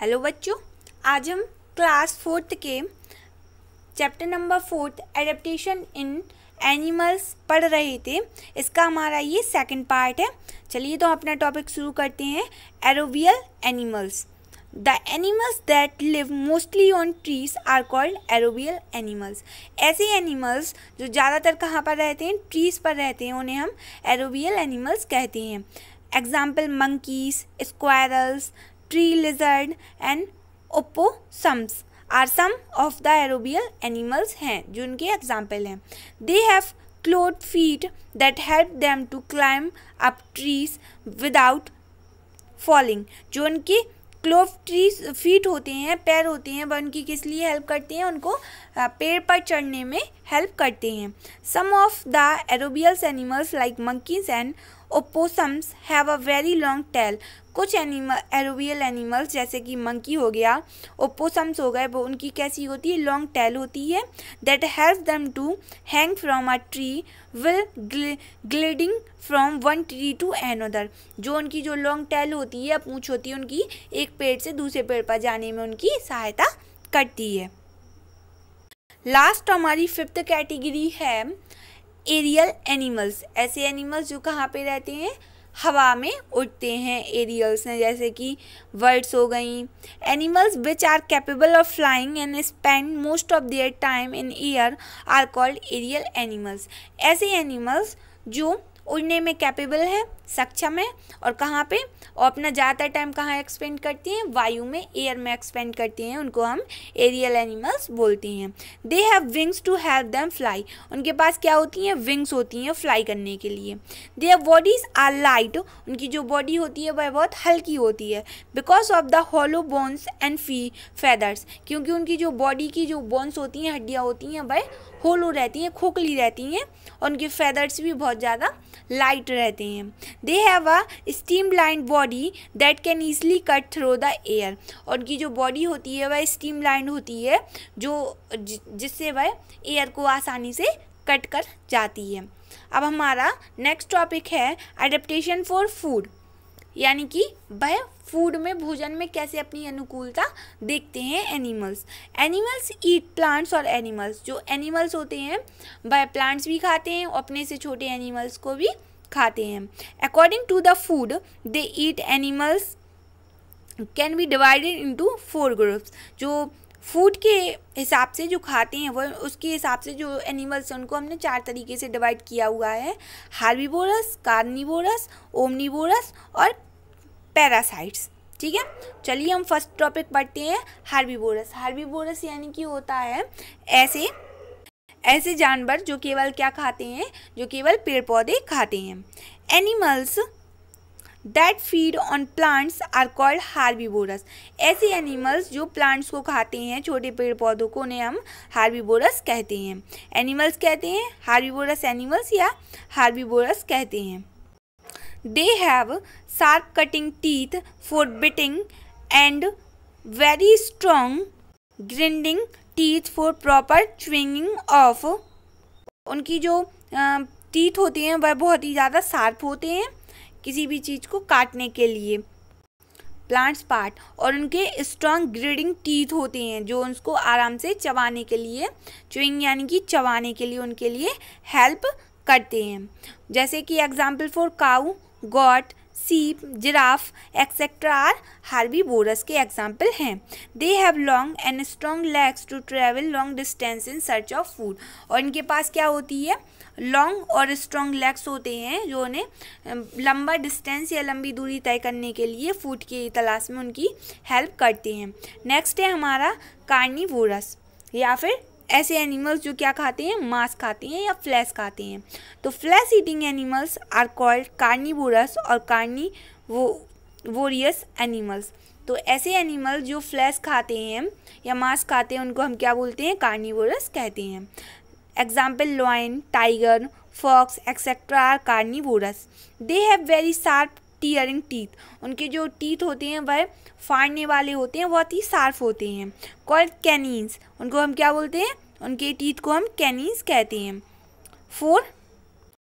hello बच्चों आज हम क्लास फोर्थ के chapter number fourth adaptation in animals पढ़ रहे थे इसका हमारा ये सेकंड पार्ट है चलिए तो अपना टॉपिक शुरू करते हैं एरोवियल animals the animals that live mostly on trees are called एरोवियल animals ऐसे एनिमल्स जो ज़्यादातर कहाँ पर रहते हैं ट्रीज़ पर रहते हैं उन्हें हम एरोवियल एनिमल्स कहते हैं example monkeys squirrels tree lizard and opossums are some of the arboreal animals हैं जो उनके एग्जाम्पल हैं they have clawed feet that help them to climb up trees without falling जो उनके क्लोव ट्रीज फीट होते हैं पैर होते हैं वह उनकी किस लिए हेल्प करते हैं उनको पेड़ पर चढ़ने में हेल्प करते हैं some of the arboreals animals like monkeys and opossums have a very long tail कुछ एनिमल एरोवियल एनिमल्स जैसे कि मंकी हो गया ओपोसम्स हो गए वो उनकी कैसी होती है लॉन्ग टेल होती है that help them to hang from a tree while gliding from one tree to another जो उनकी जो लॉन्ग टेल होती है पूछ होती है उनकी एक पेड़ से दूसरे पेड़ पर जाने में उनकी सहायता करती है लास्ट हमारी फिफ्थ कैटेगरी है एरियल एनिमल्स ऐसे एनिमल्स जो कहाँ पे रहते हैं हवा में उड़ते हैं एरियल्स हैं जैसे कि बर्ड्स हो गई animals which are capable of flying and spend most of their time in air are called aerial animals ऐसे एनिमल्स जो उड़ने में कैपेबल हैं सक्षम है और कहाँ पे और अपना ज़्यादातर टाइम कहाँ एक्सपेंड करती हैं वायु में एयर में एक्सपेंड करती हैं उनको हम एरियल एनिमल्स बोलते हैं they have wings to help them fly उनके पास क्या होती हैं विंग्स होती हैं फ्लाई करने के लिए देयर बॉडीज़ आर लाइट उनकी जो बॉडी होती है वह बहुत हल्की होती है because of the hollow bones and few feathers क्योंकि उनकी जो बॉडी की जो बोन्स होती हैं हड्डियाँ होती हैं वह होलो रहती हैं खोखली रहती हैं और उनके फैदर्स भी बहुत ज़्यादा लाइट रहते हैं they have a streamline body that can easily cut through the air और की जो बॉडी होती है वह स्टीम लाइन होती है जो जिससे वह एयर को आसानी से कट कर जाती है अब हमारा नेक्स्ट टॉपिक है अडेप्टेशन फॉर फूड यानी कि वह फूड में भोजन में कैसे अपनी अनुकूलता देखते हैं एनिमल्स एनिमल्स ईट प्लांट्स और एनिमल्स जो एनिमल्स होते हैं वह प्लांट्स भी खाते हैं अपने से छोटे एनिमल्स को भी खाते हैं according to the food they eat animals can be divided into four groups जो फूड के हिसाब से जो खाते हैं वो उसके हिसाब से जो एनिमल्स हैं उनको हमने चार तरीके से डिवाइड किया हुआ है हार्बीबोरस कार्निबोरस ओमनीबोरस और पैरासाइट्स ठीक है चलिए हम फर्स्ट टॉपिक पढ़ते हैं हार्बीबोरस हार्बीबोरस यानी कि होता है ऐसे ऐसे जानवर जो केवल क्या खाते हैं जो केवल पेड़ पौधे खाते हैं animals that feed on plants are called herbivorous ऐसे एनिमल्स जो प्लांट्स को खाते हैं छोटे पेड़ पौधों को उन्हें हम हार्बीबोरस कहते हैं एनिमल्स कहते हैं हार्बीबोरस एनिमल्स या हार्बीबोरस कहते हैं they have sharp cutting teeth for biting and very strong grinding teeth for proper chewing of उनकी जो टीथ होते हैं वह बहुत ही ज़्यादा शार्प होते हैं किसी भी चीज़ को काटने के लिए प्लांट्स पार्ट और उनके स्ट्रॉन्ग ग्रेडिंग टीथ होते हैं जो उनको आराम से चबाने के लिए च्विंग यानी कि चबाने के लिए उनके लिए हेल्प करते हैं जैसे कि example for cow goat sheep giraffe etcetera herbivorous के एग्जाम्पल हैं they have long and strong legs to travel long distance in search of food और इनके पास क्या होती है लॉन्ग और स्ट्रॉन्ग लेग्स होते हैं जो उन्हें लंबा डिस्टेंस या लंबी दूरी तय करने के लिए फूड की तलाश में उनकी हेल्प करते हैं नेक्स्ट है हमारा कार्नी या फिर ऐसे एनिमल्स जो क्या खाते हैं मांस खाते हैं या फ्लैश खाते हैं तो flesh eating animals are called carnivorous और कार्नी वो वोरियस एनिमल्स तो ऐसे एनिमल जो फ्लैश खाते हैं या मांस खाते हैं उनको हम क्या बोलते हैं कार्निवोरस कहते हैं example lion tiger fox etcetera are carnivorous they have very sharp tearing teeth उनके जो टीथ होते हैं वह फाड़ने वाले होते हैं बहुत ही सार्फ होते हैं कॉल्ड कैनीन्स उनको हम क्या बोलते हैं उनके टीथ को हम कैनीन्स कहते हैं फोर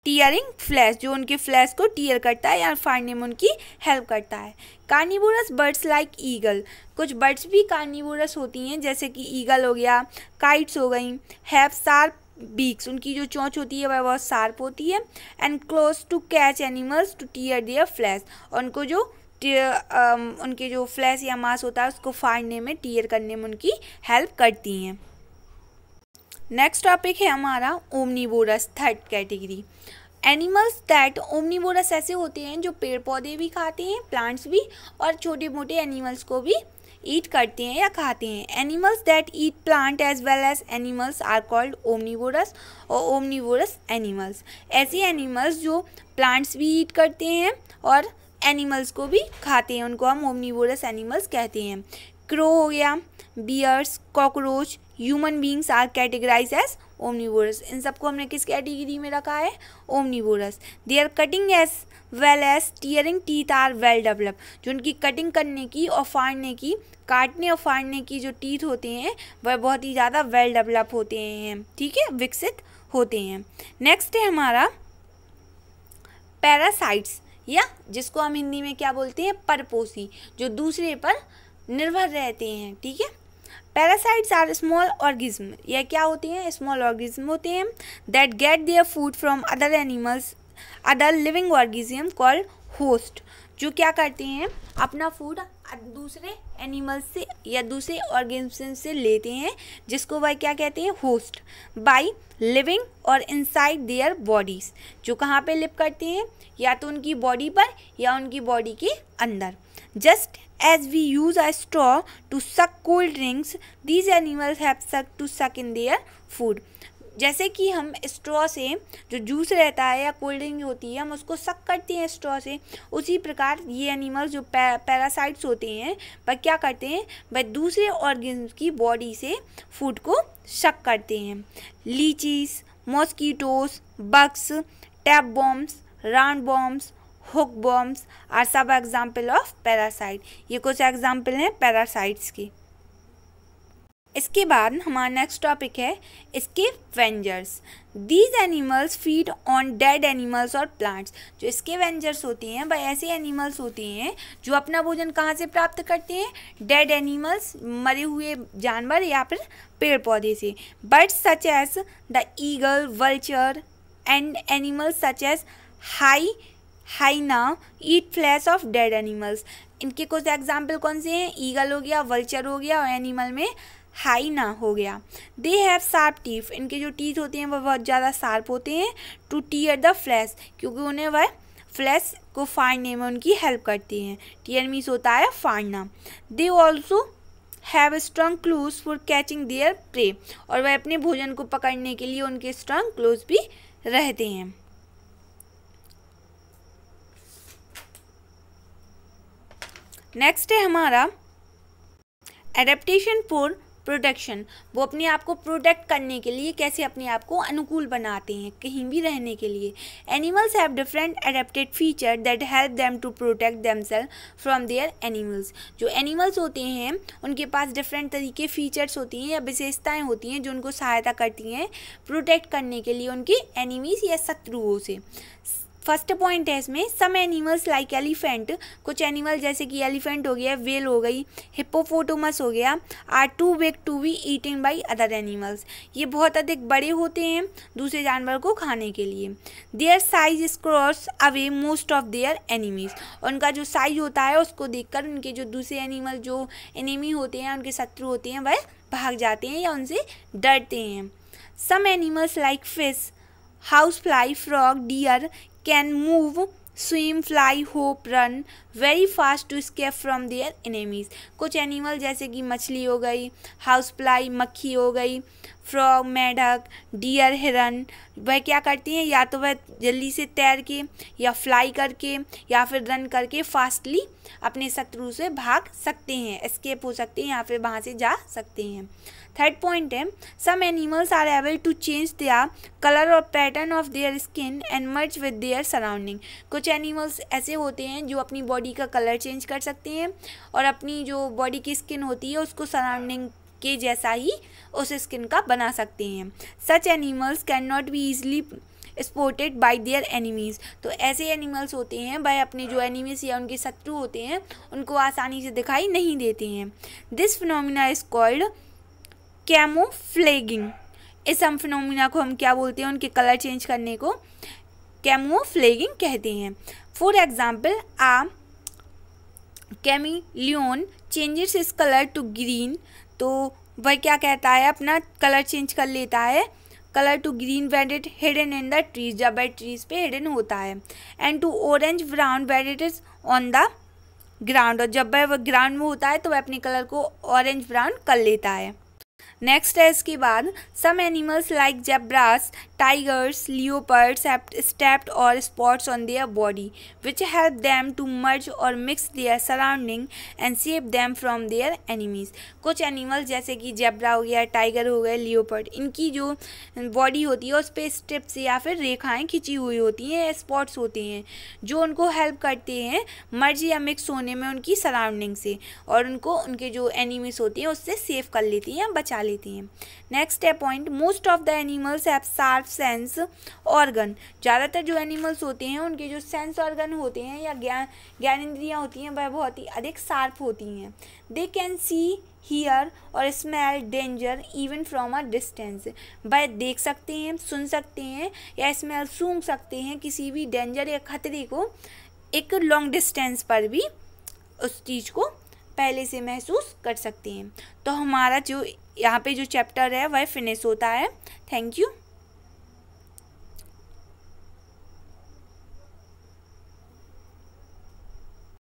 टीयरिंग फ्लैश जो उनके फ्लैश को टीयर करता है या फाड़ने में उनकी हेल्प करता है कार्निवोरस बर्ड्स लाइक ईगल कुछ बर्ड्स भी कार्निवोरस होती हैं जैसे कि ईगल हो गया काइट्स हो गई हैव शार्प बीक्स उनकी जो चोंच होती है वह बहुत शार्प होती है and claws to catch animals to tear their flesh और उनको जो um, उनके जो फ्लैश या मांस होता है उसको फाड़ने में टीयर करने में उनकी हेल्प करती हैं नेक्स्ट टॉपिक है हमारा omnivorous third category animals that omnivorous ऐसे होते हैं जो पेड़ पौधे भी खाते हैं प्लांट्स भी और छोटे मोटे एनिमल्स को भी ईट करते हैं या खाते हैं animals that eat plant as well as animals are called omnivorous और ओमनीवोरस एनिमल्स ऐसे एनिमल्स जो प्लांट्स भी ईट करते हैं और एनिमल्स को भी खाते हैं उनको हम ओमनीवोरस एनिमल्स कहते हैं क्रो हो गया bears cockroach human beings are categorize as omnivorous इन सबको हमने किस कैटेगरी में रखा है omnivorous they are cutting as well as tearing teeth are well develop जो उनकी कटिंग करने की और फाड़ने की काटने और फाड़ने की जो टीथ होते हैं वह बहुत ही ज़्यादा वेल डेवलप होते हैं ठीक है विकसित होते हैं नेक्स्ट है हमारा पैरासाइट्स या जिसको हम हिंदी में क्या बोलते हैं परपोसी जो दूसरे पर निर्भर रहते हैं ठीक है पैरासाइट्स आर स्मॉल ऑर्गिज्म यह क्या होते हैं स्मॉल ऑर्गिज्म होते हैं that get their food from other animals other living organism called host जो क्या करते हैं अपना फूड दूसरे एनिमल्स से या दूसरे ऑर्गेनिज्म से लेते हैं जिसको वह क्या कहते हैं होस्ट बाय लिविंग और इनसाइड देयर बॉडीज़ जो कहाँ पे लिव करते हैं या तो उनकी बॉडी पर या उनकी बॉडी के अंदर just as we use a straw to suck cold drinks these animals have suck to suck in their food जैसे कि हम स्ट्रॉ से जो जूस रहता है या कोल्ड ड्रिंक होती है हम उसको सक करते हैं स्ट्रॉ से उसी प्रकार ये एनिमल्स जो पै, पैरासाइट्स होते हैं वह क्या करते हैं वह दूसरे ऑर्गन की बॉडी से फूड को शक करते हैं leeches mosquitoes bugs tapeworms roundworms hookworms are सब एग्जाम्पल ऑफ पैरासाइट ये कुछ एग्जाम्पल हैं पैरासाइट्स की इसके बाद हमारा नेक्स्ट टॉपिक है scavengers these animals feed on dead animals और प्लांट्स जो इसके वेंजर्स होते हैं वह ऐसे एनिमल्स होते हैं जो अपना भोजन कहाँ से प्राप्त करते हैं डेड एनिमल्स मरे हुए जानवर या फिर पेड़ पौधे से birds such as the eagle vulture and animals such as hyena hyena eat flesh of dead animals इनके कुछ एग्जाम्पल कौन से हैं ईगल हो गया वल्चर हो गया और एनिमल में हाई ना हो गया दे हैव शार्प टीफ इनके जो टीथ होते हैं वह बहुत ज़्यादा शार्प होते हैं टू टीयर द फ्लैश क्योंकि उन्हें वह फ्लैश को फाड़ने में उनकी हेल्प करती हैं टीयर मीस होता है फाड़ना they also have strong claws for catching their prey और वह अपने भोजन को पकड़ने के लिए उनके स्ट्रॉन्ग क्लूज भी रहते हैं नेक्स्ट है हमारा एडेप्टेशन फॉर प्रोटेक्शन वो अपने आप को प्रोटेक्ट करने के लिए कैसे अपने आप को अनुकूल बनाते हैं कहीं भी रहने के लिए animals have different adapted feature that help them to protect them from their animals जो एनिमल्स होते हैं उनके पास डिफरेंट तरीके फीचर्स होती हैं या विशेषताएँ होती हैं जो उनको सहायता करती हैं प्रोटेक्ट करने के लिए उनके एनिमीज़ या शत्रुओं से फर्स्ट पॉइंट है इसमें सम एनिमल्स लाइक एलिफेंट कुछ एनिमल जैसे कि एलिफेंट हो गया वेल हो गई हिप्पोफोटोमस हो गया are too big to be eating by other animals ये बहुत अधिक बड़े होते हैं दूसरे जानवर को खाने के लिए their size scares away most of their enemies उनका जो साइज होता है उसको देखकर उनके जो दूसरे एनिमल जो एनिमी होते हैं उनके शत्रु होते हैं वह भाग जाते हैं या उनसे डरते हैं some animals like fish housefly frog deer can move swim fly hop run very fast to escape from their enemies कुछ एनिमल जैसे कि मछली हो गई हाउस फ्लाई मक्खी हो गई फ्रॉग मेढक डियर हिरन वह क्या करती हैं या तो वह जल्दी से तैर के या फ्लाई करके या फिर रन करके फास्टली अपने शत्रु से भाग सकते हैं एस्केप हो सकते हैं या फिर वहाँ से जा सकते हैं थर्ड पॉइंट है some animals are able to change their colour और pattern of their skin and merge with their surrounding कुछ एनिमल्स ऐसे होते हैं जो अपनी बॉडी का कलर चेंज कर सकते हैं और अपनी जो बॉडी की स्किन होती है उसको सराउंडिंग के जैसा ही उस स्किन का बना सकते हैं such animals can not be easily spotted by their enemies तो ऐसे एनिमल्स होते हैं भाई अपने जो एनिमीज या उनके शत्रु होते हैं उनको आसानी से दिखाई नहीं देते हैं this phenomena is called camouflaging इस हम फिनोमिना को हम क्या बोलते हैं उनके कलर चेंज करने को कैमो फ्लेगिंग कहते हैं for example a chameleon changes its colour to green तो वह क्या कहता है अपना कलर चेंज कर लेता है colour to green when it hidden in the trees जब वह ट्रीज पे हिडन होता है and to orange brown when it is on the ground और जब वह ग्राउंड में होता है तो वह अपने कलर को ऑरेंज ब्राउन कर लेता है नेक्स्ट है इसके बाद some animals like zebras tigers leopards stripes और spots on on body which help them to merge और mix their surrounding and save them from their enemies कुछ एनिमल्स जैसे कि जेब्रा हो गया टाइगर हो गया लियोपर्ड इनकी जो बॉडी होती है उस पर स्ट्रिप्स या फिर रेखाएँ खिंची हुई होती हैं स्पॉट्स होते हैं जो उनको हेल्प करते हैं मर्ज या मिक्स होने में उनकी सराउंडिंग से और उनको उनके जो एनिमीज होती हैं उससे सेव कर लेती हैं बचा लेती हैं नेक्स्ट है point most of the animals have sharp sense organ ज़्यादातर जो एनिमल्स होते हैं उनके जो सेंस ऑर्गन होते हैं या ज्ञान ज्ञान इंद्रियाँ होती हैं वह बहुत ही अधिक शार्प होती हैं दे कैन सी हीयर और smell danger even from a distance वह देख सकते हैं सुन सकते हैं या स्मेल सूंघ सकते हैं किसी भी डेंजर या खतरे को एक लॉन्ग डिस्टेंस पर भी उस चीज़ को पहले से महसूस कर सकते हैं तो हमारा जो यहाँ पे जो चैप्टर है वह फिनिश होता है थैंक यू